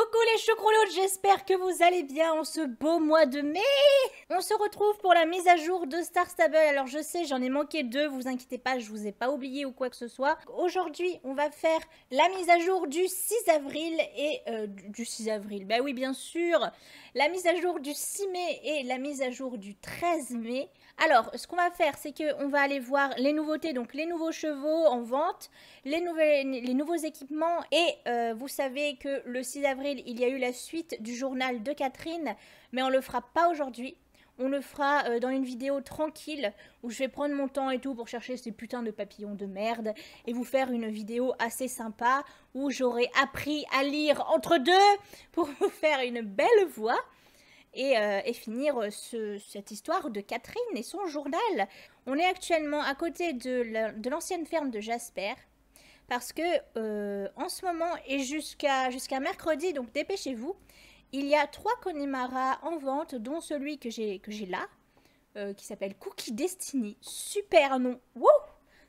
Coucou les chocrolotes, j'espère que vous allez bien en ce beau mois de mai On se retrouve pour la mise à jour de Star Stable. Alors je sais, j'en ai manqué deux, vous inquiétez pas, je vous ai pas oublié ou quoi que ce soit. Aujourd'hui, on va faire la mise à jour du 6 avril et... Euh, du 6 avril, bah oui bien sûr La mise à jour du 6 mai et la mise à jour du 13 mai. Alors, ce qu'on va faire, c'est qu'on va aller voir les nouveautés, donc les nouveaux chevaux en vente, les, nouveaux équipements. Et euh, vous savez que le 6 avril, il y a eu la suite du journal de Catherine, mais on ne le fera pas aujourd'hui. On le fera euh, dans une vidéo tranquille où je vais prendre mon temps et tout pour chercher ces putains de papillons de merde et vous faire une vidéo assez sympa où j'aurai appris à lire entre deux pour vous faire une belle voix. Euh, et, finir euh, cette histoire de Catherine et son journal. On est actuellement à côté de l'ancienne ferme de Jasper parce que euh, en ce moment et jusqu'à mercredi, donc dépêchez-vous, il y a trois Connemara en vente, dont celui que j'ai que j'ai là, qui s'appelle Cookie Destiny. Super nom, wow,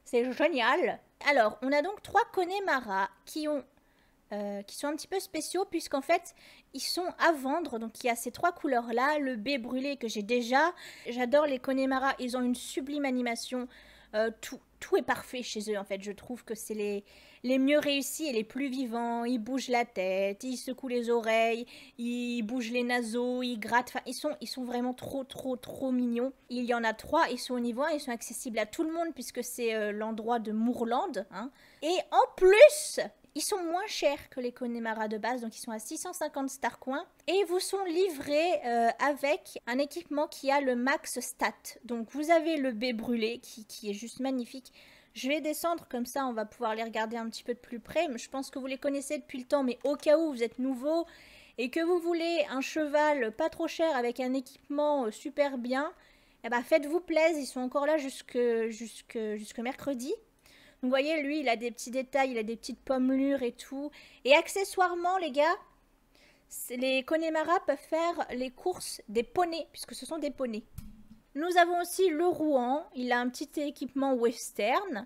c'est génial. Alors, on a donc trois Connemara qui ont euh, qui sont un petit peu spéciaux puisqu'en fait ils sont à vendre. Donc il y a ces trois couleurs là, le B brûlé que j'ai déjà. J'adore les Konemara, ils ont une sublime animation. Euh, tout, tout, est parfait chez eux en fait. Je trouve que c'est les, les mieux réussis et les plus vivants. Ils bougent la tête, ils secouent les oreilles, ils bougent les naseaux, ils grattent. Enfin, ils sont, ils sont vraiment trop, trop, trop mignons. Il y en a trois, ils sont au niveau 1, ils sont accessibles à tout le monde puisque c'est euh, l'endroit de Mourland. Hein. Et en plus, ils sont moins chers que les Connemara de base, donc ils sont à 650 Starcoins. Et vous sont livrés euh, avec un équipement qui a le max stat. Donc vous avez le B brûlé qui, est juste magnifique. Je vais descendre comme ça, on va pouvoir les regarder un petit peu de plus près. Je pense que vous les connaissez depuis le temps, mais au cas où vous êtes nouveau et que vous voulez un cheval pas trop cher avec un équipement euh, super bien, eh ben, faites-vous plaisir, ils sont encore là jusque, jusque mercredi vous voyez, lui, il a des petits détails, il a des petites pommelures et tout. Et accessoirement, les gars, les Connemara peuvent faire les courses des poneys, puisque ce sont des poneys. Nous avons aussi le Rouen, il a un petit équipement western.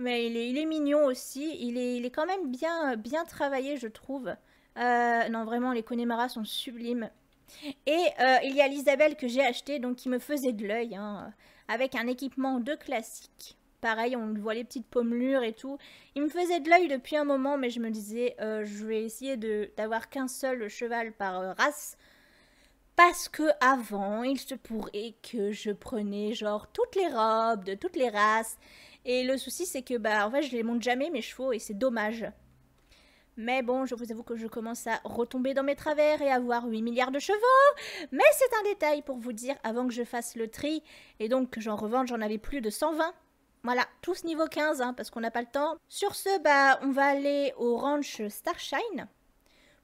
Mais il est, mignon aussi, il est, quand même bien, bien travaillé, je trouve. Euh, non, vraiment, les Connemara sont sublimes. Et euh, il y a l'Isabelle que j'ai acheté, donc qui me faisait de l'œil, hein, avec un équipement de classique pareil, on voit les petites pommelures et tout. Il me faisait de l'œil depuis un moment, mais je me disais, euh, je vais essayer d'avoir qu'un seul cheval par euh, race. Parce que avant, il se pourrait que je prenais genre toutes les robes de toutes les races. Et le souci, c'est que bah en fait, je les monte jamais mes chevaux et c'est dommage. Mais bon, je vous avoue que je commence à retomber dans mes travers et avoir 8 milliards de chevaux. Mais c'est un détail pour vous dire avant que je fasse le tri. Et donc, j'en revende, j'en avais plus de 120. Voilà, tous niveau 15 hein, parce qu'on n'a pas le temps. Sur ce, bah, on va aller au ranch Starshine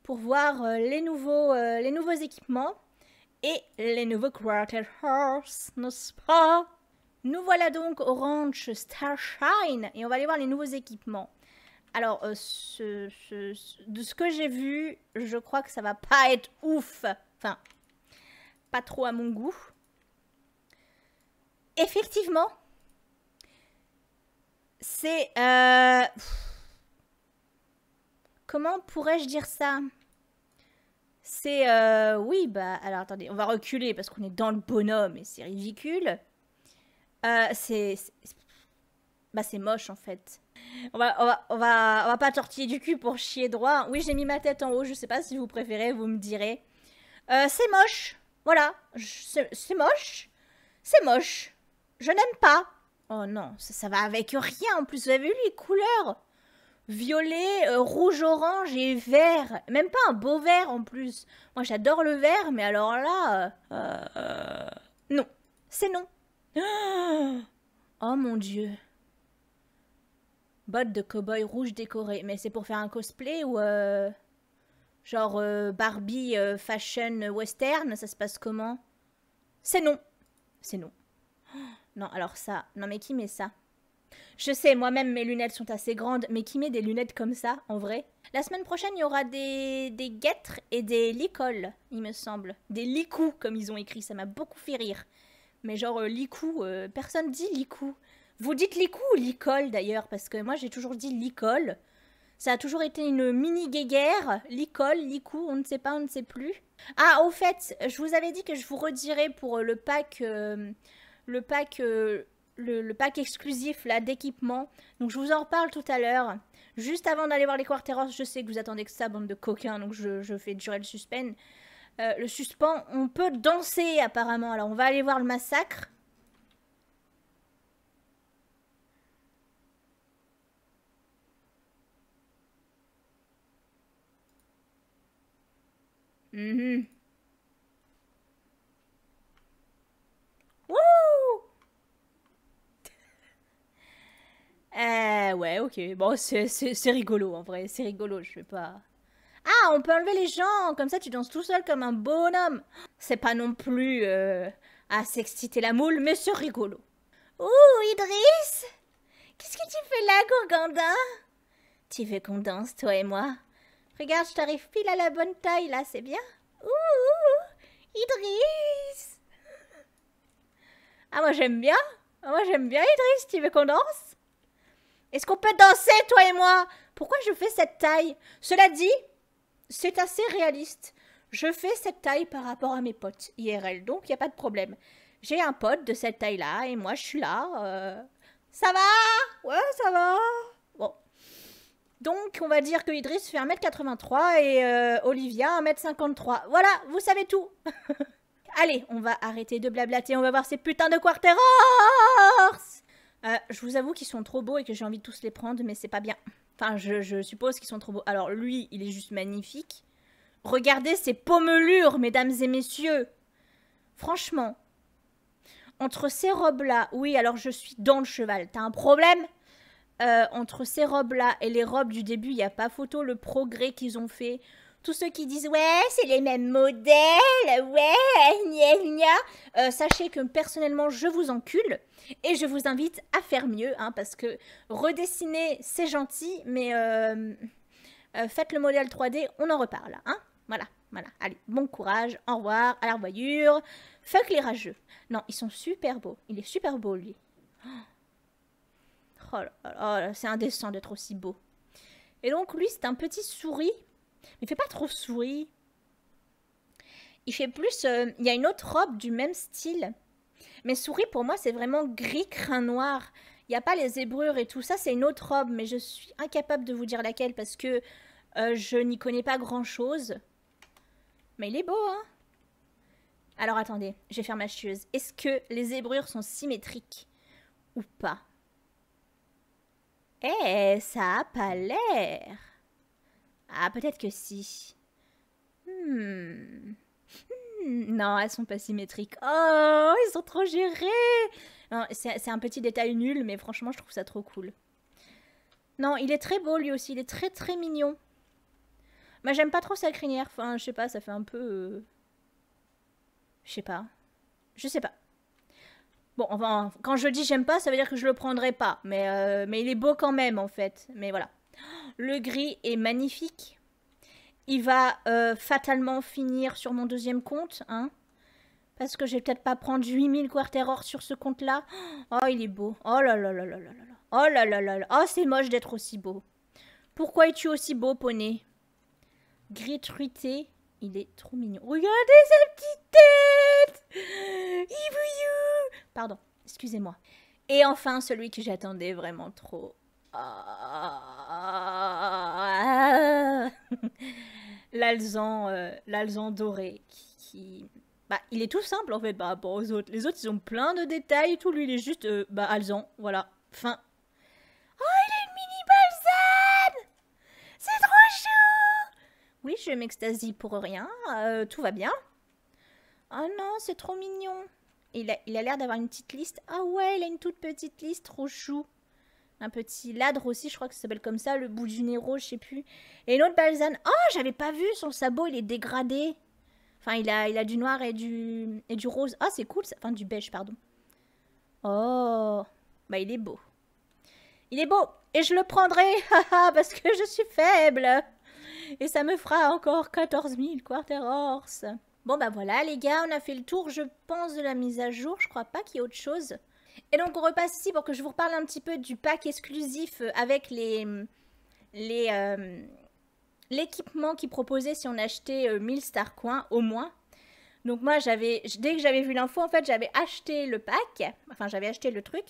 pour voir euh, les, nouveaux, euh, les nouveaux équipements et les nouveaux Quarter Horse, n'est-ce pas Nous voilà donc au ranch Starshine et on va aller voir les nouveaux équipements. Alors, euh, de ce que j'ai vu, je crois que ça va pas être ouf. Enfin, pas trop à mon goût. Effectivement, c'est... Euh, comment pourrais-je dire ça C'est... Euh, oui, bah... Alors, attendez, on va reculer parce qu'on est dans le bonhomme et c'est ridicule. Euh, c'est... Bah, c'est moche, en fait. On va, on, va, on, va, pas tortiller du cul pour chier droit. Oui, j'ai mis ma tête en haut, je sais pas si vous préférez, vous me direz. c'est moche, voilà, c'est moche, c'est moche, je n'aime pas, Oh non, ça, va avec rien. En plus, vous avez vu les couleurs Violet, euh, rouge, orange et vert. Même pas un beau vert en plus. Moi, j'adore le vert, mais alors là... Euh, euh, non, c'est non. Oh mon dieu. Bottes de cow-boy rouge décoré, Mais c'est pour faire un cosplay ou... Genre Barbie fashion western, ça se passe comment C'est non. C'est non. Non, alors ça. Non, mais qui met ça je sais, moi-même mes lunettes sont assez grandes, mais qui met des lunettes comme ça, en vrai La semaine prochaine, il y aura des, des guêtres et des licoles, il me semble. Des licous, comme ils ont écrit, ça m'a beaucoup fait rire. Mais genre, euh, licou, euh, personne dit licou. Vous dites licou ou licole d'ailleurs Parce que moi j'ai toujours dit licole. Ça a toujours été une mini guéguerre. Licole, licou, on ne sait pas, on ne sait plus. Ah, au fait, je vous avais dit que je vous redirais pour euh, le pack le pack, euh, le, pack exclusif là d'équipement. Donc je vous en reparle tout à l'heure. Juste avant d'aller voir les Quarteros, je sais que vous attendez que ça, bande de coquins, donc je, fais durer le suspense. Euh, le suspens, on peut danser apparemment. Alors on va aller voir le massacre. Mhm. Wouh Euh, ouais, ok. Bon, c'est rigolo en vrai, c'est rigolo, je sais pas. Ah, on peut enlever les gens, comme ça tu danses tout seul comme un bonhomme. C'est pas non plus euh, à s'exciter la moule, mais c'est rigolo. Ouh, Idriss Qu'est-ce que tu fais là, Gourgandin Tu veux qu'on danse, toi et moi Regarde, je t'arrive pile à la bonne taille là, c'est bien Ouh, Idriss Ah, moi j'aime bien ah, Moi j'aime bien Idriss, tu veux qu'on danse est-ce qu'on peut danser, toi et moi Pourquoi je fais cette taille Cela dit, c'est assez réaliste. Je fais cette taille par rapport à mes potes IRL, donc il n'y a pas de problème. J'ai un pote de cette taille-là, et moi je suis là. Euh, ça va Ouais, ça va Bon. Donc, on va dire que Idriss fait 1m83 et euh, Olivia 1m53. Voilà, vous savez tout Allez, on va arrêter de blablater, on va voir ces putains de horse euh, je vous avoue qu'ils sont trop beaux et que j'ai envie de tous les prendre, mais c'est pas bien. Enfin, je, suppose qu'ils sont trop beaux. Alors, lui, il est juste magnifique. Regardez ces pommelures, mesdames et messieurs. Franchement, entre ces robes-là, oui, alors je suis dans le cheval. T'as un problème euh, Entre ces robes-là et les robes du début, il n'y a pas photo le progrès qu'ils ont fait tous ceux qui disent ouais, c'est les mêmes modèles, ouais, gna gna, euh, sachez que personnellement, je vous encule et je vous invite à faire mieux, hein, parce que redessiner, c'est gentil, mais euh, euh, faites le modèle 3D, on en reparle, hein, voilà. Voilà, allez, bon courage, au revoir, à la revoyure. Fuck les rageux. Non, ils sont super beaux. Il est super beau, lui. Oh là là, c'est indécent d'être aussi beau. Et donc, lui, c'est un petit souris mais fait pas trop souris. Il fait plus... Euh, il y a une autre robe du même style. Mais souris, pour moi, c'est vraiment gris crin noir. Il n'y a pas les zébrures et tout ça, c'est une autre robe. Mais je suis incapable de vous dire laquelle parce que euh, je n'y connais pas grand-chose. Mais il est beau, hein Alors attendez, je vais faire ma chieuse. Est-ce que les zébrures sont symétriques ou pas Eh, ça a pas l'air ah, peut-être que si. Hmm. hmm. Non, elles sont pas symétriques. Oh, ils sont trop gérés C'est un petit détail nul, mais franchement, je trouve ça trop cool. Non, il est très beau lui aussi, il est très très mignon. Mais j'aime pas trop sa crinière, enfin, je sais pas, ça fait un peu... Euh, je sais pas. Je sais pas. Bon, enfin, quand je dis j'aime pas, ça veut dire que je le prendrai pas, mais, euh, mais il est beau quand même, en fait. Mais voilà. Le gris est magnifique. Il va euh, fatalement finir sur mon deuxième compte, hein. Parce que je vais peut-être pas prendre 8000 quarter sur ce compte-là. Oh, il est beau. Oh là là là là là là Oh là là là là. Oh, c'est moche d'être aussi beau. Pourquoi es-tu aussi beau, poney Gris truité. Il est trop mignon. Regardez sa petite tête Pardon, excusez-moi. Et enfin, celui que j'attendais vraiment trop. Euh, l'alzan doré qui, Bah, il est tout simple en fait par rapport aux autres. Les autres, ils ont plein de détails tout. Lui, il est juste, euh, bah, alzan, voilà. Fin. Oh, il a une mini balzane C'est trop chou Oui, je m'extasie pour rien. Euh, tout va bien. Ah non, c'est trop mignon. Il a l'air d'avoir une petite liste. Ah ouais, il a une toute petite liste, trop chou un petit ladre aussi, je crois que ça s'appelle comme ça, le bout du nez je sais plus. Et l'autre autre Balzane. Oh, j'avais pas vu son sabot, il est dégradé. Enfin, il a, il a du noir et du, et du rose. Ah, oh, c'est cool, enfin du beige, pardon. Oh, bah il est beau. Il est beau et je le prendrai, parce que je suis faible. Et ça me fera encore 14 000 quarter horse. Bon bah voilà les gars, on a fait le tour, je pense, de la mise à jour. Je crois pas qu'il y ait autre chose. Et donc on repasse ici pour que je vous reparle un petit peu du pack exclusif euh, avec les euh, les euh, l'équipement qui proposait si on achetait 1000 star au moins. Donc moi j'avais dès que j'avais vu l'info en fait, j'avais acheté le pack, enfin j'avais acheté le truc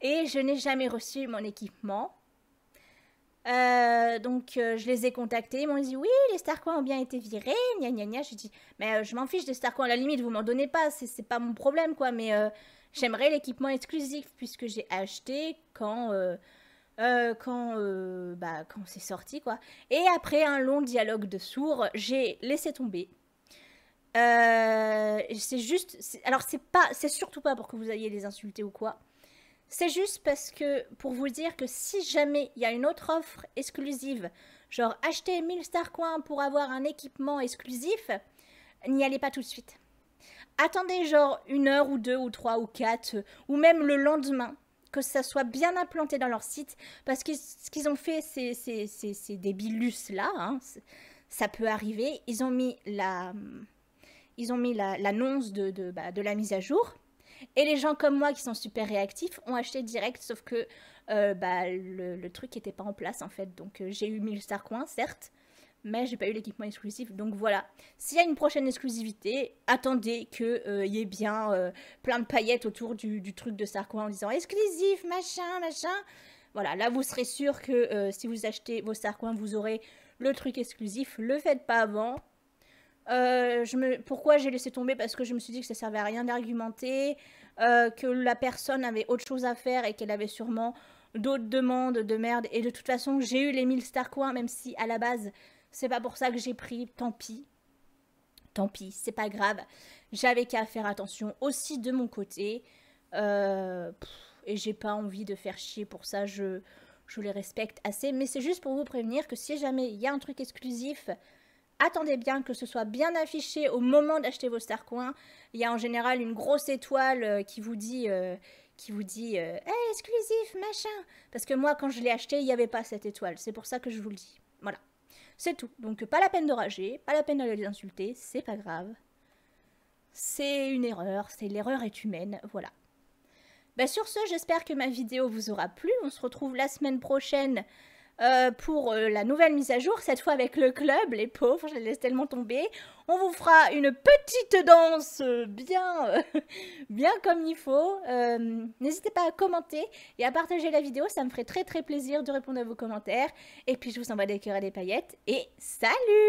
et je n'ai jamais reçu mon équipement. donc je les ai contactés, ils m'ont dit oui, les Starcoins ont bien été virés, gna gna gna. J'ai dit mais je m'en fiche des Starcoins, à la limite vous m'en donnez pas, c'est pas mon problème quoi, mais J'aimerais l'équipement exclusif puisque j'ai acheté quand euh, euh, quand euh, bah quand c'est sorti quoi. Et après un long dialogue de sourds, j'ai laissé tomber. c'est juste, alors c'est pas, c'est surtout pas pour que vous ayez les insultés ou quoi. C'est juste parce que pour vous dire que si jamais il y a une autre offre exclusive, genre acheter 1000 star pour avoir un équipement exclusif, n'y allez pas tout de suite attendez genre une heure ou deux ou trois ou quatre euh, ou même le lendemain que ça soit bien implanté dans leur site parce que ce qu'ils ont fait c'est des bilus là ça peut arriver ils ont mis la hum, ils ont mis l'annonce de, bah, de, la mise à jour et les gens comme moi qui sont super réactifs ont acheté direct sauf que euh, bah, le, truc n'était pas en place en fait donc euh, j'ai eu 1000 star coins certes mais j'ai pas eu l'équipement exclusif. Donc voilà, s'il y a une prochaine exclusivité, attendez qu'il euh, y ait bien euh, plein de paillettes autour du, truc de Starcoin en disant exclusif, machin, machin. Voilà, là vous serez sûr que euh, si vous achetez vos Sarcoins, vous aurez le truc exclusif. Le faites pas avant. Pourquoi j'ai laissé tomber Parce que je me suis dit que ça servait à rien d'argumenter, que la personne avait autre chose à faire et qu'elle avait sûrement d'autres demandes de merde. Et de toute façon, j'ai eu les 1000 Starcoins, même si à la base, c'est pas pour ça que j'ai pris, tant pis. Tant pis, c'est pas grave. J'avais qu'à faire attention aussi de mon côté. Euh, et j'ai pas envie de faire chier pour ça, je, je les respecte assez. Mais c'est juste pour vous prévenir que si jamais il y a un truc exclusif, attendez bien que ce soit bien affiché au moment d'acheter vos Starcoins. Il y a en général une grosse étoile euh, qui vous dit, euh, qui vous dit eh, exclusif, machin. Parce que moi, quand je l'ai acheté, il n'y avait pas cette étoile. C'est pour ça que je vous le dis. Voilà. C'est tout. Donc pas la peine de rager, pas la peine de les insulter, c'est pas grave. C'est une erreur, c'est l'erreur est humaine, voilà. Bah sur ce, j'espère que ma vidéo vous aura plu. On se retrouve la semaine prochaine euh, pour euh, la nouvelle mise à jour, cette fois avec le club, les pauvres, je les laisse tellement tomber. On vous fera une petite danse euh, bien, bien comme il faut. N'hésitez pas à commenter et à partager la vidéo, ça me ferait très très plaisir de répondre à vos commentaires. Et puis je vous envoie des cœurs et des paillettes, et salut